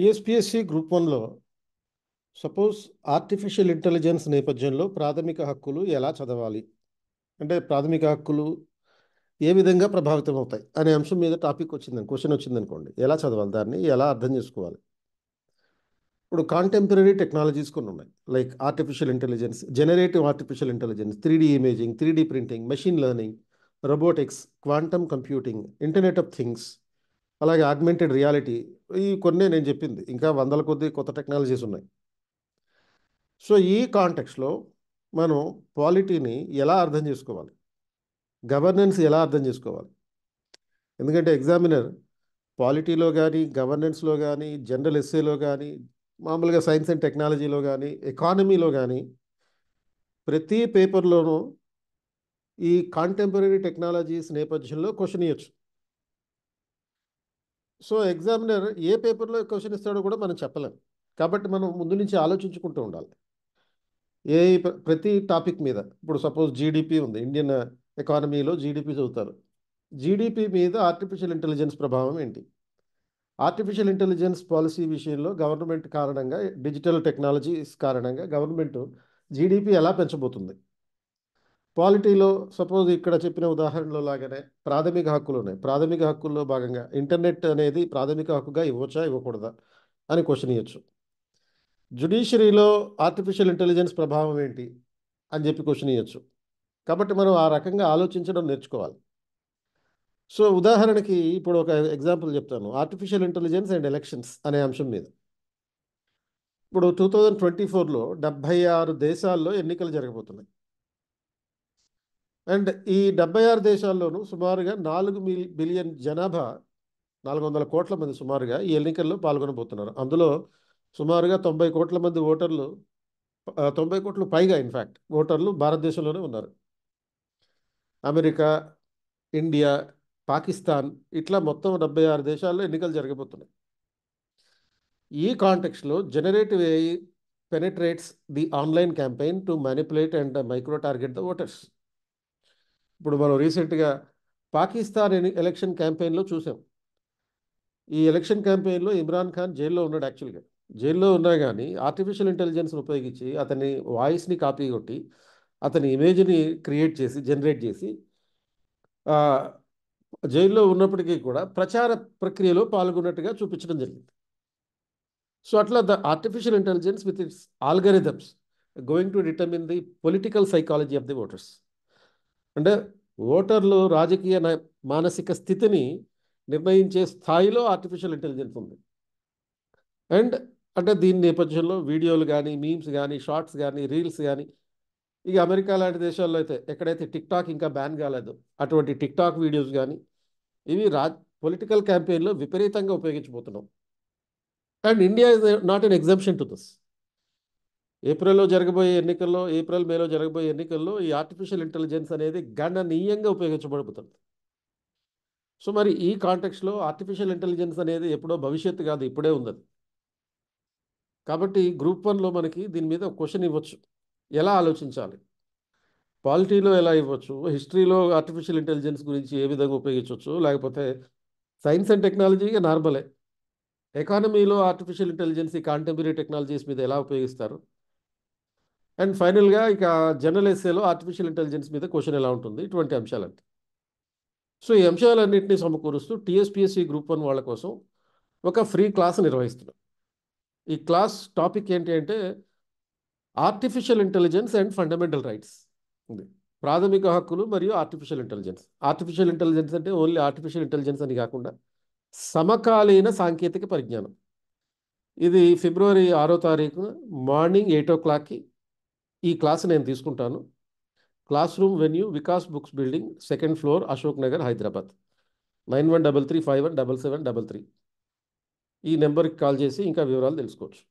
TSPSC group వన్లో suppose artificial intelligence నేపథ్యంలో ప్రాథమిక హక్కులు ఎలా చదవాలి అంటే ప్రాథమిక హక్కులు ఏ విధంగా ప్రభావితం అవుతాయి అనే అంశం మీద టాపిక్ వచ్చిందని క్వశ్చన్ వచ్చిందనుకోండి ఎలా చదవాలి దాన్ని ఎలా అర్థం చేసుకోవాలి ఇప్పుడు కాంటెంపరీ టెక్నాలజీస్ కొన్ని ఉన్నాయి like artificial intelligence generative artificial intelligence three imaging three printing machine learning robotics quantum computing internet of things అలాగే ఆగ్మెంటెడ్ రియాలిటీ ఈ కొన్ని నేను చెప్పింది ఇంకా వందల కొద్ది కొత్త టెక్నాలజీస్ ఉన్నాయి సో ఈ కాంటెక్స్లో మనం పాలిటీని ఎలా అర్థం చేసుకోవాలి గవర్నెన్స్ ఎలా అర్థం చేసుకోవాలి ఎందుకంటే ఎగ్జామినర్ పాలిటీలో కానీ గవర్నెన్స్లో కానీ జనరల్ ఎస్ఏలో కానీ మామూలుగా సైన్స్ అండ్ టెక్నాలజీలో కానీ ఎకానమీలో కానీ ప్రతి పేపర్లోనూ ఈ కాంటెంపరీ టెక్నాలజీస్ నేపథ్యంలో క్వశ్చన్ ఇవ్వచ్చు సో ఎగ్జామినర్ ఏ పేపర్లో క్వశ్చన్ ఇస్తాడో కూడా మనం చెప్పలేం కాబట్టి మనం ముందు నుంచి ఆలోచించుకుంటూ ఉండాలి ఏ ప్రతి టాపిక్ మీద ఇప్పుడు సపోజ్ జీడిపి ఉంది ఇండియన్ ఎకానమీలో జీడిపి చదువుతారు జీడిపి మీద ఆర్టిఫిషియల్ ఇంటెలిజెన్స్ ప్రభావం ఏంటి ఆర్టిఫిషియల్ ఇంటెలిజెన్స్ పాలసీ విషయంలో గవర్నమెంట్ కారణంగా డిజిటల్ టెక్నాలజీస్ కారణంగా గవర్నమెంట్ జీడిపి ఎలా పెంచబోతుంది క్వాలిటీలో సపోజ్ ఇక్కడ చెప్పిన ఉదాహరణలో లాగానే ప్రాథమిక హక్కులు ఉన్నాయి ప్రాథమిక హక్కుల్లో భాగంగా ఇంటర్నెట్ అనేది ప్రాథమిక హక్కుగా ఇవ్వచ్చా ఇవ్వకూడదా అని క్వశ్చన్ ఇవ్వచ్చు జుడిషియరీలో ఆర్టిఫిషియల్ ఇంటెలిజెన్స్ ప్రభావం ఏంటి అని చెప్పి క్వశ్చన్ ఇవ్వచ్చు కాబట్టి మనం ఆ రకంగా ఆలోచించడం నేర్చుకోవాలి సో ఉదాహరణకి ఇప్పుడు ఒక ఎగ్జాంపుల్ చెప్తాను ఆర్టిఫిషియల్ ఇంటెలిజెన్స్ అండ్ ఎలక్షన్స్ అనే అంశం మీద ఇప్పుడు టూ థౌజండ్ ట్వంటీ ఫోర్లో డెబ్భై ఆరు దేశాల్లో ఎన్నికలు జరగబోతున్నాయి అండ్ ఈ డెబ్బై ఆరు దేశాల్లోనూ సుమారుగా నాలుగు మిలి బిలియన్ జనాభా నాలుగు వందల కోట్ల మంది సుమారుగా ఈ ఎన్నికల్లో పాల్గొనబోతున్నారు అందులో సుమారుగా తొంభై కోట్ల మంది ఓటర్లు తొంభై కోట్లు పైగా ఇన్ఫ్యాక్ట్ ఓటర్లు భారతదేశంలోనే ఉన్నారు అమెరికా ఇండియా పాకిస్తాన్ ఇట్లా మొత్తం డెబ్బై ఆరు దేశాల్లో ఎన్నికలు జరగబోతున్నాయి ఈ కాంటెక్స్లో generative AI penetrates the online campaign to manipulate and micro target the voters ఇప్పుడు మనం రీసెంట్గా పాకిస్తాన్ ఎలక్షన్ క్యాంపెయిన్లో చూసాం ఈ ఎలక్షన్ క్యాంపెయిన్లో ఇమ్రాన్ ఖాన్ జైల్లో ఉన్నాడు యాక్చువల్గా జైల్లో ఉన్నా కానీ ఆర్టిఫిషియల్ ఇంటెలిజెన్స్ని ఉపయోగించి అతని వాయిస్ని కాపీ కొట్టి అతని ఇమేజ్ని క్రియేట్ చేసి జనరేట్ చేసి జైల్లో ఉన్నప్పటికీ కూడా ప్రచార ప్రక్రియలో పాల్గొన్నట్టుగా చూపించడం జరిగింది సో అట్లా the artificial intelligence with its algorithms going to determine the political psychology of the voters అంటే ఓటర్లు రాజకీయ మానసిక స్థితిని నిర్ణయించే స్థాయిలో ఆర్టిఫిషియల్ ఇంటెలిజెన్స్ ఉంది అండ్ అంటే దీని నేపథ్యంలో వీడియోలు కానీ మీమ్స్ కానీ షార్ట్స్ కానీ రీల్స్ కానీ ఇక అమెరికా లాంటి దేశాల్లో అయితే ఎక్కడైతే టిక్టాక్ ఇంకా బ్యాన్ కాలేదు అటువంటి టిక్టాక్ వీడియోస్ కానీ ఇవి రా పొలిటికల్ క్యాంపెయిన్లో విపరీతంగా ఉపయోగించబోతున్నాం and India is not an exemption to this ఏప్రిల్లో జరగబోయే ఎన్నికల్లో ఏప్రిల్ మేలో జరగబోయే ఎన్నికల్లో ఈ ఆర్టిఫిషియల్ ఇంటెలిజెన్స్ అనేది గణనీయంగా ఉపయోగించబడిపోతుంది సో మరి ఈ కాంటెక్స్లో ఆర్టిఫిషియల్ ఇంటెలిజెన్స్ అనేది ఎప్పుడో భవిష్యత్తు కాదు ఇప్పుడే ఉంది కాబట్టి గ్రూప్ వన్లో మనకి దీని మీద క్వశ్చన్ ఇవ్వచ్చు ఎలా ఆలోచించాలి పాలిటీలో ఎలా ఇవ్వచ్చు హిస్టరీలో ఆర్టిఫిషియల్ ఇంటెలిజెన్స్ గురించి ఏ విధంగా ఉపయోగించవచ్చు లేకపోతే సైన్స్ అండ్ టెక్నాలజీగా నార్మలే ఎకానమీలో ఆర్టిఫిషియల్ ఇంటెలిజెన్స్ ఈ కాంటెంపరీ టెక్నాలజీస్ మీద ఎలా ఉపయోగిస్తారు అండ్ ఫైనల్గా ఇక జనరల్ ఎస్ఏలో ఆర్టిఫిషియల్ ఇంటెలిజెన్స్ మీద క్వశ్చన్ ఎలా ఉంటుంది ఇటువంటి అంశాలంటే సో ఈ అంశాలన్నింటినీ సమకూరుస్తూ టీఎస్పిఎస్సి గ్రూప్ వన్ వాళ్ళ కోసం ఒక ఫ్రీ క్లాస్ నిర్వహిస్తున్నాం ఈ క్లాస్ టాపిక్ ఏంటి అంటే artificial intelligence and fundamental rights ఉంది ప్రాథమిక హక్కులు మరియు ఆర్టిఫిషియల్ ఇంటెలిజెన్స్ ఆర్టిఫిషియల్ ఇంటెలిజెన్స్ అంటే ఓన్లీ ఆర్టిఫిషియల్ ఇంటెలిజెన్స్ అని కాకుండా సమకాలీన సాంకేతిక పరిజ్ఞానం ఇది ఫిబ్రవరి ఆరో తారీఖున మార్నింగ్ ఎయిట్ ఓ క్లాక్కి ఈ క్లాస్ నేను తీసుకుంటాను class room venue Vikas books building second floor Ashok Nagar Hyderabad nine one double three five one double seven double three ఈ నెంబర్కి కాల్ చేసి ఇంకా వివరాలు తెలుసుకోవచ్చు